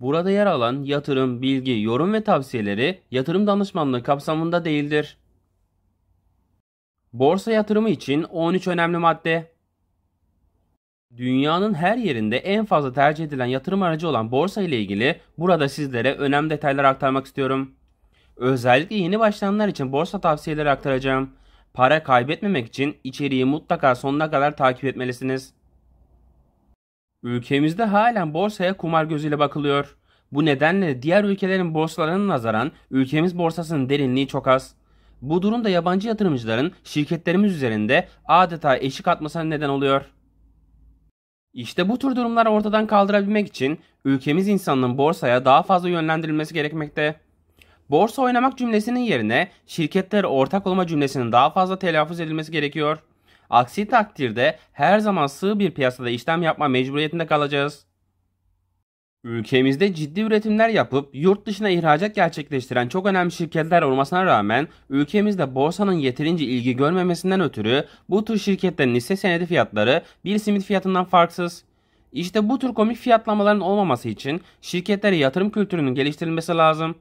Burada yer alan yatırım, bilgi, yorum ve tavsiyeleri yatırım danışmanlığı kapsamında değildir. Borsa yatırımı için 13 önemli madde. Dünyanın her yerinde en fazla tercih edilen yatırım aracı olan borsa ile ilgili burada sizlere önemli detaylar aktarmak istiyorum. Özellikle yeni başlayanlar için borsa tavsiyeleri aktaracağım. Para kaybetmemek için içeriği mutlaka sonuna kadar takip etmelisiniz. Ülkemizde halen borsaya kumar gözüyle bakılıyor. Bu nedenle diğer ülkelerin borsalarına nazaran ülkemiz borsasının derinliği çok az. Bu durum da yabancı yatırımcıların şirketlerimiz üzerinde adeta eşik atmasına neden oluyor. İşte bu tür durumları ortadan kaldırabilmek için ülkemiz insanının borsaya daha fazla yönlendirilmesi gerekmekte. Borsa oynamak cümlesinin yerine şirketler ortak olma cümlesinin daha fazla telaffuz edilmesi gerekiyor. Aksi takdirde her zaman sığ bir piyasada işlem yapma mecburiyetinde kalacağız. Ülkemizde ciddi üretimler yapıp yurt dışına ihracat gerçekleştiren çok önemli şirketler olmasına rağmen ülkemizde borsanın yeterince ilgi görmemesinden ötürü bu tür şirketlerin hisse senedi fiyatları bir simit fiyatından farksız. İşte bu tür komik fiyatlamaların olmaması için şirketlere yatırım kültürünün geliştirilmesi lazım.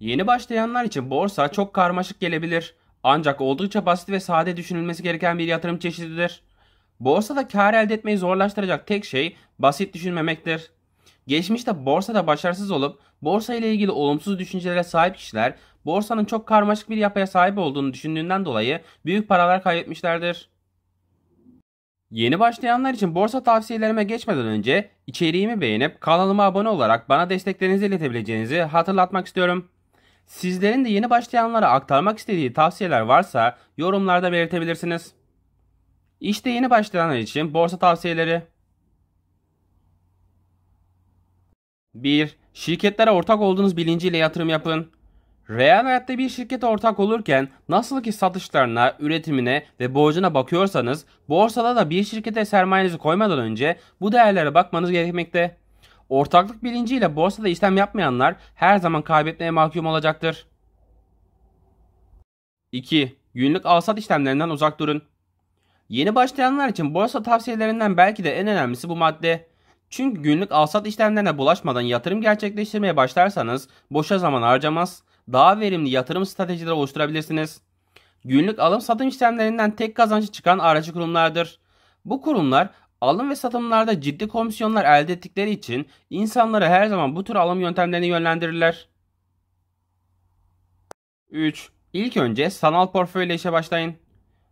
Yeni başlayanlar için borsa çok karmaşık gelebilir. Ancak oldukça basit ve sade düşünülmesi gereken bir yatırım çeşididir. Borsada kar elde etmeyi zorlaştıracak tek şey basit düşünmemektir. Geçmişte borsada başarısız olup borsa ile ilgili olumsuz düşüncelere sahip kişiler borsanın çok karmaşık bir yapıya sahip olduğunu düşündüğünden dolayı büyük paralar kaybetmişlerdir. Yeni başlayanlar için borsa tavsiyelerime geçmeden önce içeriğimi beğenip kanalıma abone olarak bana desteklerinizi iletebileceğinizi hatırlatmak istiyorum. Sizlerin de yeni başlayanlara aktarmak istediği tavsiyeler varsa yorumlarda belirtebilirsiniz. İşte yeni başlayanlar için borsa tavsiyeleri. 1. Şirketlere ortak olduğunuz bilinciyle yatırım yapın. Reel hayatta bir şirkete ortak olurken nasıl ki satışlarına, üretimine ve borcuna bakıyorsanız borsada da bir şirkete sermayenizi koymadan önce bu değerlere bakmanız gerekmekte. Ortaklık bilinciyle borsada işlem yapmayanlar her zaman kaybetmeye mahkum olacaktır. 2. Günlük alsat işlemlerinden uzak durun. Yeni başlayanlar için borsa tavsiyelerinden belki de en önemlisi bu madde. Çünkü günlük alsat işlemlerine bulaşmadan yatırım gerçekleştirmeye başlarsanız boşa zaman harcamaz, daha verimli yatırım stratejileri oluşturabilirsiniz. Günlük alım satım işlemlerinden tek kazancı çıkan aracı kurumlardır. Bu kurumlar Alım ve satımlarda ciddi komisyonlar elde ettikleri için insanları her zaman bu tür alım yöntemlerini yönlendirirler. 3. İlk önce sanal portföy ile işe başlayın.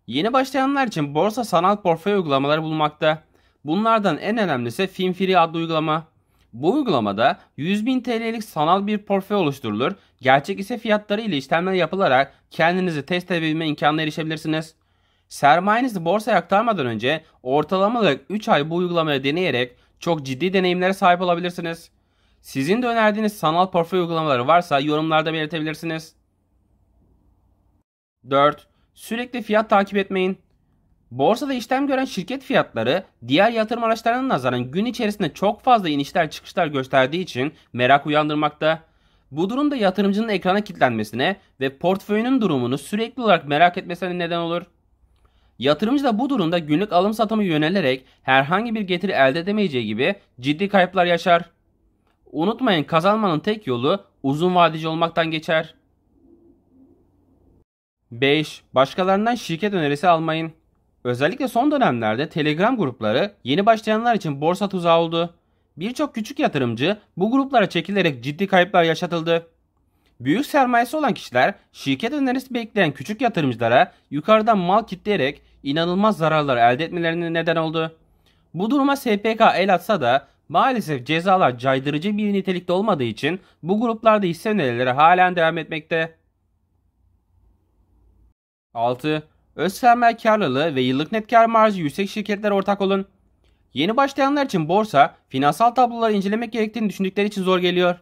Yeni başlayanlar için borsa sanal portföy uygulamaları bulmakta. Bunlardan en önemlisi FinFree adlı uygulama. Bu uygulamada 100.000 TL'lik sanal bir portföy oluşturulur. Gerçek ise fiyatları ile işlemler yapılarak kendinizi test edebilme imkanına erişebilirsiniz. Sermayenizi borsaya aktarmadan önce ortalama olarak 3 ay bu uygulamayı deneyerek çok ciddi deneyimlere sahip olabilirsiniz. Sizin de önerdiğiniz sanal portföy uygulamaları varsa yorumlarda belirtebilirsiniz. 4. Sürekli fiyat takip etmeyin. Borsada işlem gören şirket fiyatları diğer yatırım araçlarına nazaran gün içerisinde çok fazla inişler çıkışlar gösterdiği için merak uyandırmakta. Bu durumda yatırımcının ekrana kilitlenmesine ve portföyünün durumunu sürekli olarak merak etmesine neden olur. Yatırımcı da bu durumda günlük alım satımı yönelerek herhangi bir getiri elde edemeyeceği gibi ciddi kayıplar yaşar. Unutmayın kazanmanın tek yolu uzun vadeci olmaktan geçer. 5. Başkalarından şirket önerisi almayın. Özellikle son dönemlerde Telegram grupları yeni başlayanlar için borsa tuzağı oldu. Birçok küçük yatırımcı bu gruplara çekilerek ciddi kayıplar yaşatıldı. Büyük sermayesi olan kişiler şirket önerisi bekleyen küçük yatırımcılara yukarıdan mal kitleyerek inanılmaz zararlar elde etmelerine neden oldu. Bu duruma SPK el atsa da maalesef cezalar caydırıcı bir nitelikte olmadığı için bu gruplarda hisse önerileri halen devam etmekte. 6. Öz sermaye karlılığı ve yıllık net kar marjı yüksek şirketler ortak olun. Yeni başlayanlar için borsa, finansal tabloları incelemek gerektiğini düşündükleri için zor geliyor.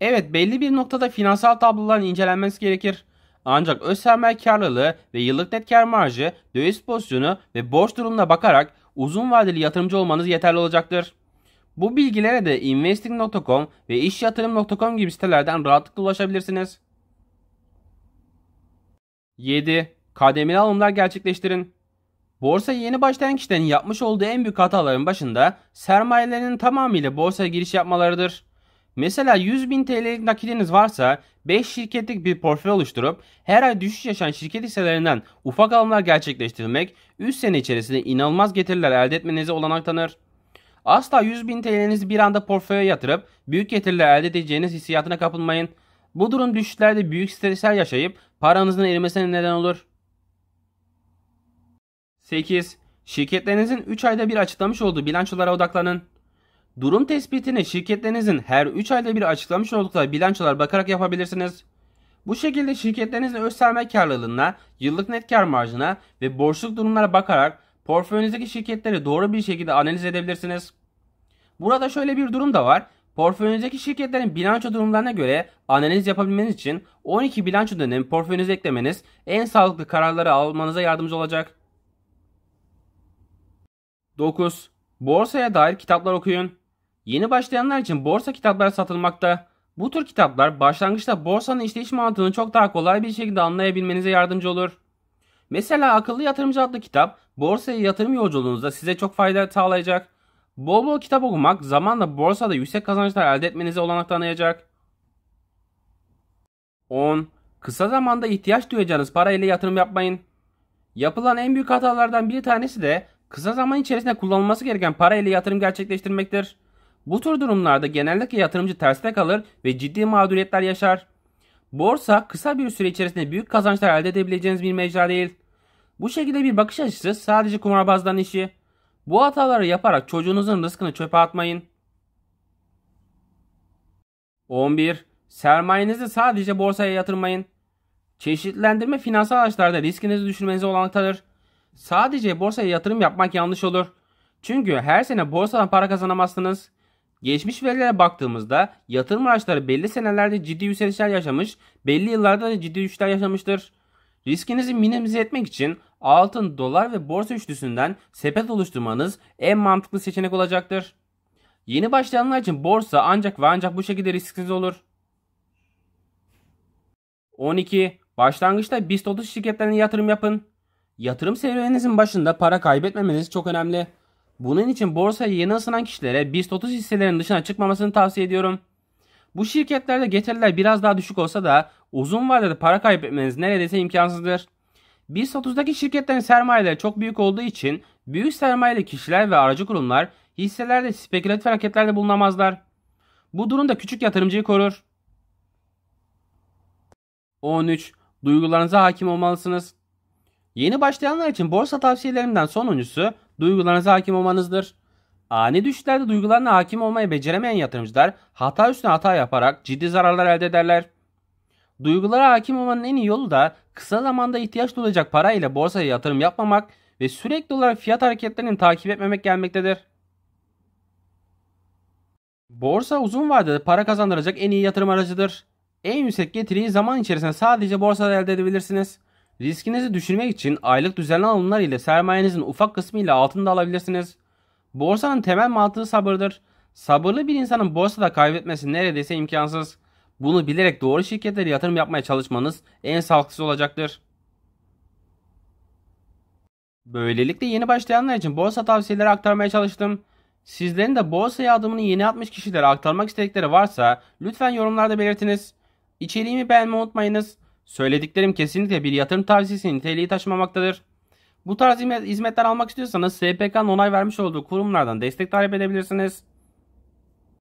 Evet belli bir noktada finansal tabloların incelenmesi gerekir. Ancak öz sermaye karlılığı ve yıllık net kar marjı, döviz pozisyonu ve borç durumuna bakarak uzun vadeli yatırımcı olmanız yeterli olacaktır. Bu bilgilere de investing.com ve işyatırım.com gibi sitelerden rahatlıkla ulaşabilirsiniz. 7. Kademeli alımlar gerçekleştirin. Borsa yeni başlayan kişilerin yapmış olduğu en büyük hataların başında sermayelerinin tamamıyla borsaya giriş yapmalarıdır. Mesela 100 bin TL'lik nakidiniz varsa 5 şirketlik bir portföy oluşturup her ay düşüş yaşayan şirket hisselerinden ufak alımlar gerçekleştirmek 3 sene içerisinde inanılmaz getiriler elde etmenize olanak tanır. Asla 100 bin TL'nizi bir anda portföye yatırıp büyük getiriler elde edeceğiniz hissiyatına kapılmayın. Bu durum düşüşlerde büyük stresler yaşayıp paranızın erimesine neden olur. 8. Şirketlerinizin 3 ayda bir açıklamış olduğu bilançolara odaklanın. Durum tespitini şirketlerinizin her 3 ayda bir açıklamış oldukları bilançolar bakarak yapabilirsiniz. Bu şekilde şirketlerinizin öz sermaye karlılığına, yıllık net kar marjına ve borçluk durumlara bakarak portföyünüzdeki şirketleri doğru bir şekilde analiz edebilirsiniz. Burada şöyle bir durum da var. Portföyünüzdeki şirketlerin bilanço durumlarına göre analiz yapabilmeniz için 12 bilanço dönemi portföyünüze eklemeniz en sağlıklı kararları almanıza yardımcı olacak. 9. Borsaya dair kitaplar okuyun. Yeni başlayanlar için borsa kitapları satılmakta. Bu tür kitaplar başlangıçta borsanın işleyiş mantığını çok daha kolay bir şekilde anlayabilmenize yardımcı olur. Mesela Akıllı Yatırımcı adlı kitap borsaya yatırım yolculuğunuzda size çok fayda sağlayacak. Bol bol kitap okumak zamanla borsada yüksek kazançlar elde etmenize olanak tanıyacak. 10. Kısa zamanda ihtiyaç duyacağınız parayla yatırım yapmayın. Yapılan en büyük hatalardan bir tanesi de kısa zaman içerisinde kullanılması gereken parayla yatırım gerçekleştirmektir. Bu tür durumlarda genellikle yatırımcı terste kalır ve ciddi mağduriyetler yaşar. Borsa kısa bir süre içerisinde büyük kazançlar elde edebileceğiniz bir mecra değil. Bu şekilde bir bakış açısı sadece kumarbazdan işi. Bu hataları yaparak çocuğunuzun rızkını çöpe atmayın. 11. Sermayenizi sadece borsaya yatırmayın. Çeşitlendirme finansal araçlarda riskinizi düşürmenize olanaktadır. Sadece borsaya yatırım yapmak yanlış olur. Çünkü her sene borsadan para kazanamazsınız. Geçmiş verilere baktığımızda yatırım araçları belli senelerde ciddi yükselişler yaşamış, belli yıllarda da ciddi düşüşler yaşamıştır. Riskinizi minimize etmek için altın, dolar ve borsa üçlüsünden sepet oluşturmanız en mantıklı seçenek olacaktır. Yeni başlayanlar için borsa ancak ve ancak bu şekilde risksiz olur. 12. Başlangıçta BIST 30 şirketlerine yatırım yapın. Yatırım serüveninizin başında para kaybetmemeniz çok önemli. Bunun için borsaya yeni ısınan kişilere BIST 30 hisselerinin dışına çıkmamasını tavsiye ediyorum. Bu şirketlerde getiriler biraz daha düşük olsa da uzun vadede para kaybetmeniz neredeyse imkansızdır. BIST 30'daki şirketlerin sermayeleri çok büyük olduğu için büyük sermayeli kişiler ve aracı kurumlar hisselerde spekülatif hareketlerde bulunamazlar. Bu durumda küçük yatırımcıyı korur. 13. Duygularınıza hakim olmalısınız. Yeni başlayanlar için borsa tavsiyelerimden sonuncusu duygularınıza hakim olmanızdır. Ani düşüşlerde duygularına hakim olmayı beceremeyen yatırımcılar hata üstüne hata yaparak ciddi zararlar elde ederler. Duygulara hakim olmanın en iyi yolu da kısa zamanda ihtiyaç duyulacak para ile borsaya yatırım yapmamak ve sürekli olarak fiyat hareketlerini takip etmemek gelmektedir. Borsa uzun vadede para kazandıracak en iyi yatırım aracıdır. En yüksek getiriyi zaman içerisinde sadece borsada elde edebilirsiniz. Riskinizi düşürmek için aylık düzenli alımlar ile sermayenizin ufak kısmı ile altın da alabilirsiniz. Borsanın temel mantığı sabırdır. Sabırlı bir insanın borsada kaybetmesi neredeyse imkansız. Bunu bilerek doğru şirketlere yatırım yapmaya çalışmanız en sağlıklısı olacaktır. Böylelikle yeni başlayanlar için borsa tavsiyeleri aktarmaya çalıştım. Sizlerin de borsa adımını yeni atmış kişilere aktarmak istedikleri varsa lütfen yorumlarda belirtiniz. İçeriğimi beğenmeyi unutmayınız. Söylediklerim kesinlikle bir yatırım tavsiyesi niteliği taşımamaktadır. Bu tarz hizmetler almak istiyorsanız SPK'nın onay vermiş olduğu kurumlardan destek talep edebilirsiniz.